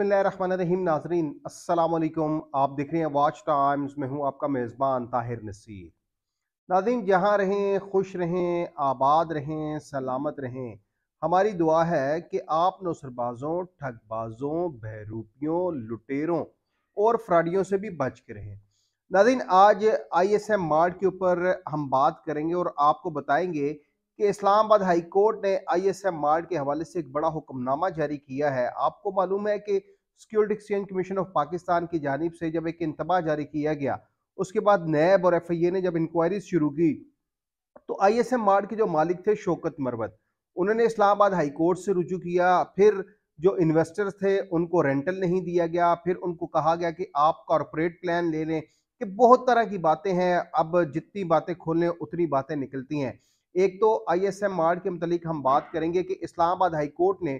बिसमीम नाजरीन असलकुम आप देख रहे हैं वॉच टाइम्स में हूँ आपका मेज़बान ताहिर नसीर नाजरीन जहाँ रहें खुश रहें आबाद रहें सलामत रहें हमारी दुआ है कि आप नौसरबाज़ों ठगबाजों बहरूपियों लुटेरों और फ्राडियों से भी बच के रहें नाजरीन आज आई एस एम मार्ट के ऊपर हम बात करेंगे और आपको बताएंगे कि इस्लामाबाद हाई कोर्ट ने आई एस एम मार्ट के हवाले से एक बड़ा हुक्मनामा जारी किया है आपको मालूम है कि security exchange commission of Pakistan की जानब से जब एक इंतबाह जारी किया गया उसके बाद नैब और एफ आई ए ने जब इंक्वायरी शुरू की तो आई एस एम मार्ट के जो मालिक थे शोकत मरवत उन्होंने इस्लामाबाद हाई कोर्ट से रुजू किया फिर जो इन्वेस्टर्स थे उनको रेंटल नहीं दिया गया फिर उनको कहा गया कि आप कॉरपोरेट प्लान ले लें कि बहुत तरह की बातें हैं अब जितनी बातें खोलें उतनी बातें निकलती हैं एक तो आई एस एम आर के मतलब हम बात करेंगे कि इस्लामाबाद हाई कोर्ट ने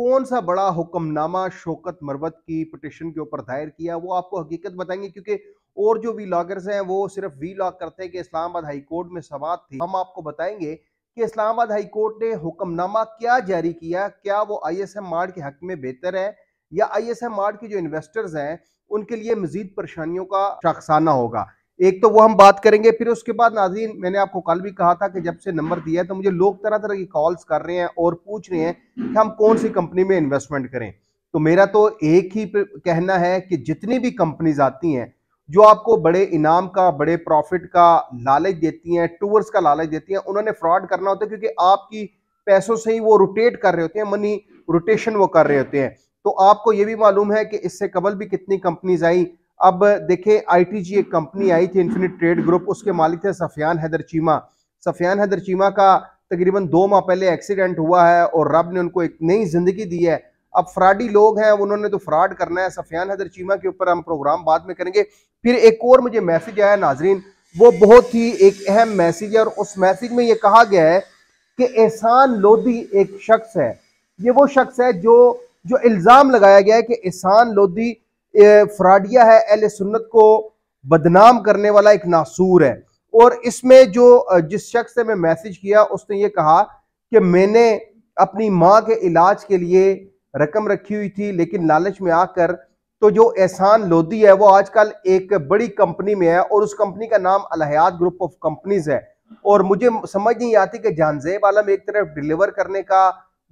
कौन सा बड़ा हुक्मनामा शोकत मरवत की पटिशन के ऊपर दायर किया वो आपको हकीकत बताएंगे क्योंकि और जो वी लॉगर्स हैं वो सिर्फ वी लॉग करते हैं कि इस्लामाबाद हाई कोर्ट में सवाल थी हम आपको बताएंगे कि इस्लामाबाद हाई कोर्ट ने हुक्मनामा क्या जारी किया क्या वो आई एस एम आर के हक में बेहतर है या आई एस एम आर के जो इन्वेस्टर्स हैं उनके लिए मजीद परेशानियों का शखसाना होगा एक तो वो हम बात करेंगे फिर उसके बाद नाजीन मैंने आपको कल भी कहा था कि जब से नंबर दिया है तो मुझे लोग तरह तरह की कॉल्स कर रहे हैं और पूछ रहे हैं कि हम कौन सी कंपनी में इन्वेस्टमेंट करें तो मेरा तो एक ही कहना है कि जितनी भी कंपनीज आती हैं जो आपको बड़े इनाम का बड़े प्रॉफिट का लालच देती हैं टूर्स का लालच देती हैं उन्होंने फ्रॉड करना होता है क्योंकि आपकी पैसों से ही वो रोटेट कर रहे होते हैं मनी रोटेशन वो कर रहे होते हैं तो आपको ये भी मालूम है कि इससे कबल भी कितनी कंपनीज आई अब देखें आईटीजी एक कंपनी आई थी इन्फिनिट ट्रेड ग्रुप उसके मालिक थे सफियान हैदर चीमा सफियान हैदर चीमा का तकरीबन दो माह पहले एक्सीडेंट हुआ है और रब ने उनको एक नई जिंदगी दी है अब फ्राडी लोग हैं उन्होंने तो फ्रॉड करना है सफियान हैदर चीमा के ऊपर हम प्रोग्राम बाद में करेंगे फिर एक और मुझे मैसेज आया नाजरीन वो बहुत ही एक अहम मैसेज है और उस मैसेज में ये कहा गया है कि एहसान लोधी एक शख्स है ये वो शख्स है जो जो इल्ज़ाम लगाया गया है कि एहसान लोधी फ्राडिया है अहल सुन्नत को बदनाम करने वाला एक नासूर है और इसमें जो जिस शख्स से मैं मैसेज किया उसने ये कहा कि मैंने अपनी माँ के इलाज के लिए रकम रखी हुई थी लेकिन लालच में आकर तो जो एहसान लोधी है वो आजकल एक बड़ी कंपनी में है और उस कंपनी का नाम अलहयात ग्रुप ऑफ कंपनीज है और मुझे समझ नहीं आती कि जानजेब आलम एक तरफ डिलीवर करने का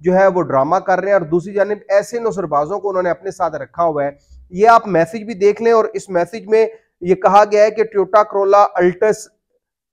जो है वो ड्रामा कर रहे हैं और दूसरी जानब ऐसे नौसरबाजों को उन्होंने अपने साथ रखा हुआ है ये आप मैसेज भी देख लें और इस मैसेज में ये कहा गया है कि Toyota Corolla Altis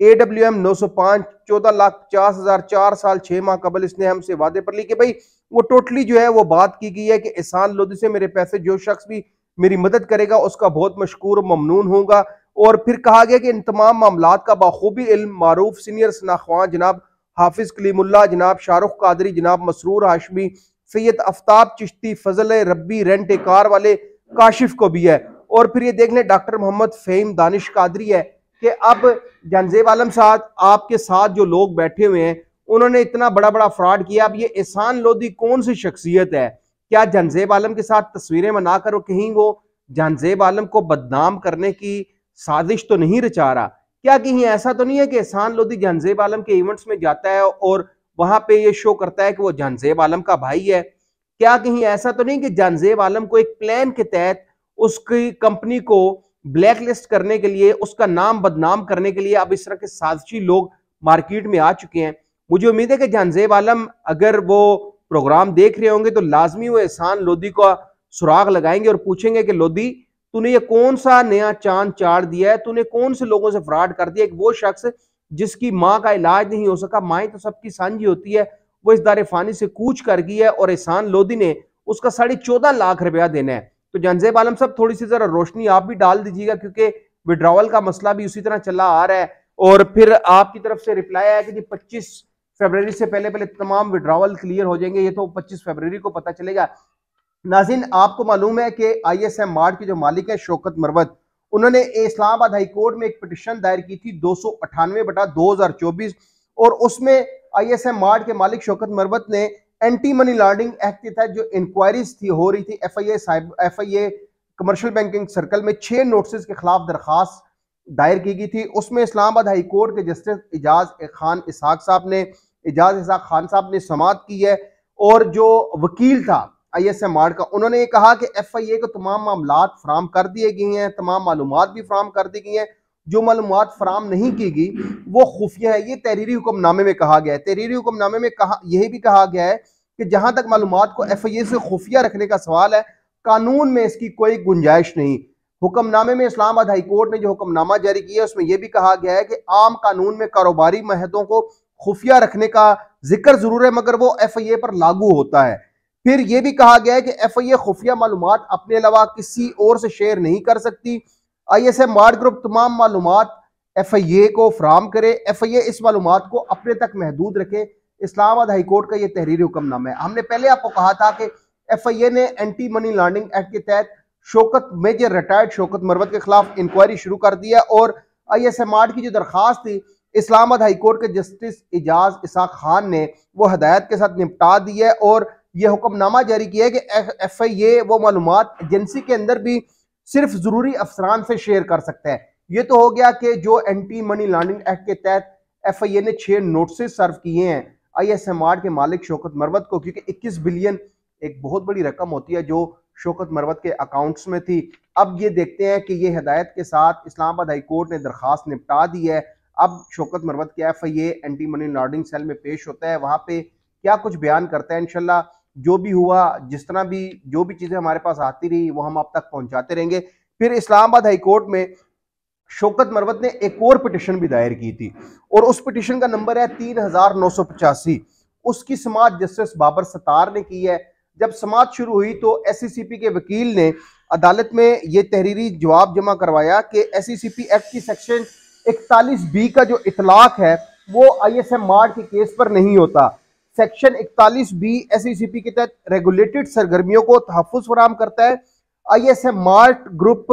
A W M नौ सौ पांच चौदह लाख पचास हजार चार साल छह माह कबल इसने हमसे वादे पर ली कि भाई वो टोटली जो है वो बात की गई है कि एहसान लोधी से मेरे पैसे जो शख्स भी मेरी मदद करेगा उसका बहुत मशहूर ममनून होगा और फिर कहा गया कि इन तमाम मामला का बाखूबी इल्म मारूफ सीनियर सनाख्वान जनाब हाफिज़ कलीमुल्ला जनाब शाहरुख कादरी जनाब मसरूर हाशमी सैयद आफ्ताब चिश्ती फजल रब्बी रेंट कार वाले काशिफ को भी है और फिर ये देख लें डॉक्टर मोहम्मद फेम दानिश कादरी है कि अब जनजेब आलम साहब आपके साथ जो लोग बैठे हुए हैं उन्होंने इतना बड़ा बड़ा फ्रॉड किया अब ये एहसान लोधी कौन सी शख्सियत है क्या जनजेब आलम के साथ तस्वीरें कर कहीं वो जनजेब आलम को बदनाम करने की साजिश तो नहीं रचा रहा क्या कहीं ऐसा तो नहीं है कि एहसान लोधी जंजेब आलम के इवेंट्स में जाता है और वहां पे ये शो करता है कि वो जंजेब आलम का भाई है क्या कहीं ऐसा तो नहीं कि जानजेब आलम को एक प्लान के तहत उसकी कंपनी को ब्लैक लिस्ट करने के लिए उसका नाम बदनाम करने के लिए अब इस तरह के साजिशी लोग मार्केट में आ चुके हैं मुझे उम्मीद है कि जानजेब आलम अगर वो प्रोग्राम देख रहे होंगे तो लाजमी वो एहसान लोधी का सुराग लगाएंगे और पूछेंगे कि लोधी तूने ये कौन सा नया चांद चाड़ दिया है तूने कौन से लोगों से फ्रॉड कर दिया एक वो शख्स जिसकी माँ का इलाज नहीं हो सका माए तो सबकी सांझी होती है वो इस दारे फानी से कूच कर गई है और एहसान लोधी ने उसका साढ़े चौदह लाख रुपया देना है तो जनजेब आलम साहब थोड़ी सी जरा रोशनी आप भी डाल दीजिएगा क्योंकि विड्रॉवल का मसला भी उसी तरह चला आ रहा है और फिर आपकी तरफ से रिप्लाई आया कि जी 25 फरवरी से पहले पहले तमाम विड्रावल क्लियर हो जाएंगे ये तो पच्चीस फरवरी को पता चलेगा नाजिन आपको मालूम है कि आई एस एम मार्ट के जो मालिक है शौकत मरवत उन्होंने इस्लामाबाद हाईकोर्ट में एक पिटिशन दायर की थी दो सौ अठानवे बटा दो हजार चौबीस और उसमें आई एस एम मार्ट के मालिक शौकत मरबत ने एंटी मनी लॉन्ड्रिंग एक्ट के तहत जो इंक्वायरीज थी हो रही थी F I F commercial banking circle में छह नोटिस के खिलाफ दरखास्त दायर की गई थी उसमें इस्लामाबाद हाई कोर्ट के जस्टिस एजाज खान इसहाक साहब ने एजाज इसहाक खान साहब ने समात की है और जो वकील था आई एस एम आर का उन्होंने कहा कि एफ आई ए को तमाम मामला फ्राहम कर दिए गए हैं तमाम मालूम भी फ्राहम कर दी गई हैं जो मालूम फराम नहीं की गई वो खुफिया है ये तहरीरी हुक्मनामे में कहा गया है तहरीरी हुक्मनामे में कहा यही भी कहा गया है कि जहां तक मालूम को एफ आई ए से खुफिया रखने का सवाल है कानून में इसकी कोई गुंजाइश नहीं हुक्मनामे में इस्लामाबाद हाई कोर्ट ने जो हुक्मनामा जारी किया है उसमें यह भी कहा गया है कि आम कानून में कारोबारी महदों को खुफिया रखने का जिक्र जरूर है मगर वो एफ आई ए पर लागू होता है फिर यह भी कहा गया है कि एफ आई ए खुफिया मालूम अपने अलावा किसी और से शेयर नहीं कर सकती आई एस एम वार्ड ग्रुप तमाम मालूम एफ आई ए को फ्राहम करे एफ आई ए इस मालूम को अपने तक महदूद रखे इस्लामाबाद हाईकोर्ट का ये तहरीरी हुक्मनामा है हमने पहले आपको कहा था कि एफ आई ए ने एंटी मनी लॉन्ड्रिंग एक्ट के तहत शोकत मेजर रिटायर्ड शोकत मरवत के खिलाफ इंक्वायरी शुरू कर दिया और आई एस एम आर की जो दरखास्त थी इस्लामाबाद हाईकोर्ट के जस्टिस एजाज इसाक खान ने वो हदायत के साथ निपटा दी है और यह हुक्मनामा जारी किया है कि एफ आई ए वो मालूम एजेंसी के अंदर भी सिर्फ जरूरी अफसरान से शेयर कर सकते हैं ये तो हो गया कि जो एंटी मनी लॉन्ड्रिंग एक्ट के तहत एफ आई ए ने छह नोटिस सर्व किए हैं आई एस एम आर के मालिक शोकत मरवत को क्योंकि इक्कीस बिलियन एक बहुत बड़ी रकम होती है जो शौकत मरवत के अकाउंट्स में थी अब ये देखते हैं कि ये हदायत के साथ इस्लामाबाद हाई कोर्ट ने दरख्वास्त निपटा दी है अब शोकत मरवत के F I A anti money laundering cell में पेश होता है वहां पे क्या कुछ बयान करता है इनशाला जो भी हुआ जिस तरह भी जो भी चीज़ें हमारे पास आती रही वो हम आप तक पहुंचाते रहेंगे फिर इस्लामाबाद हाईकोर्ट में शौकत मरवत ने एक और पिटिशन भी दायर की थी और उस पिटिशन का नंबर है तीन हजार नौ सौ पचासी उसकी समाज जस्टिस बाबर सतार ने की है जब समाज शुरू हुई तो एस e के वकील ने अदालत में ये तहरीरी जवाब जमा करवाया कि एस एक्ट e की सेक्शन इकतालीस बी का जो इतलाक है वो आई एस एम मार्ड के केस पर नहीं होता सेक्शन इकतालीस बी एस e के तहत रेगुलेटेड सरगर्मियों को तहफ़ फराम करता है I S M mart group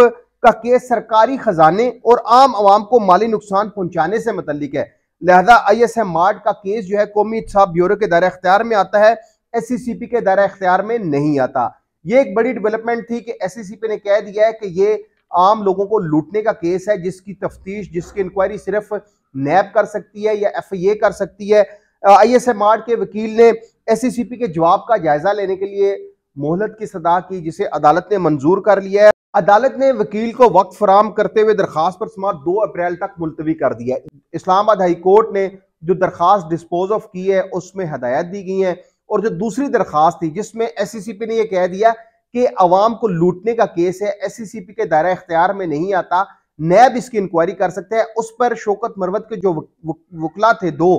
का केस सरकारी खजाने और आम आवाम को माली नुकसान पहुंचाने से मतलब है लिहाजा आई एस एम मार्ट का केस जो है कौमी इतसाब ब्यूरो के दायरा अख्तियार में आता है एस सी सी पी के दायरा अख्तियार में नहीं आता ये एक बड़ी डेवलपमेंट थी कि एस सी सी पी ने कह दिया है कि ये आम लोगों को लूटने का केस है जिसकी तफ्तीश जिसकी इंक्वायरी सिर्फ नैब कर सकती है या एफ आई ए कर सकती है आईएसएमआर के वकील ने एससीसीपी e के जवाब का जायजा लेने के लिए मोहलत की सदा की जिसे अदालत ने मंजूर कर लिया है अदालत ने वकील को वक्त फराम करते हुए दरखास्त पर समाप्त दो अप्रैल तक मुलतवी कर दिया इस्लामाबाद हाई कोर्ट ने जो दरखास्त डिस्पोज ऑफ की है उसमें हदायत दी गई है और जो दूसरी दरखास्त थी जिसमें एस e ने यह कह दिया कि अवाम को लूटने का केस है एस e के दायरा इख्तियार में नहीं आता नैब इसकी इंक्वायरी कर सकते हैं उस पर शोकत मरवत के जो वकला थे दो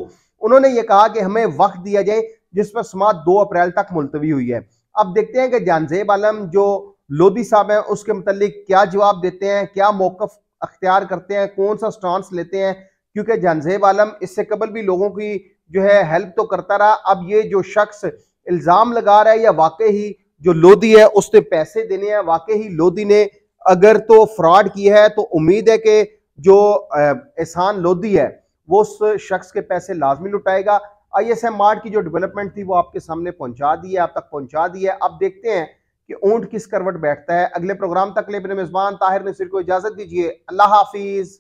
उन्होंने ये कहा कि हमें वक्त दिया जाए जिस पर समाज दो अप्रैल तक मुलतवी हुई है अब देखते हैं कि जानजेब आलम जो लोधी साहब हैं उसके मतलब क्या जवाब देते हैं क्या मौकफ अख्तियार करते हैं कौन सा स्टांस लेते हैं क्योंकि जानजेब आलम इससे कबल भी लोगों की जो है हेल्प तो करता रहा अब ये जो शख्स इल्ज़ाम लगा रहा है या वाकई ही जो लोधी है उसने पैसे देने हैं वाकई ही लोधी ने अगर तो फ्रॉड किया है तो उम्मीद है कि जो एहसान लोधी है वो उस शख्स के पैसे लाजमी लुटाएगा आई एस एम आर की जो डेवलपमेंट थी वो आपके सामने पहुंचा दी है आप तक पहुंचा दी है अब देखते हैं कि ऊंट किस करवट बैठता है अगले प्रोग्राम तक ले मेरे मेज़बान ताहिर नसीर को इजाज़त दीजिए अल्लाह हाफिज़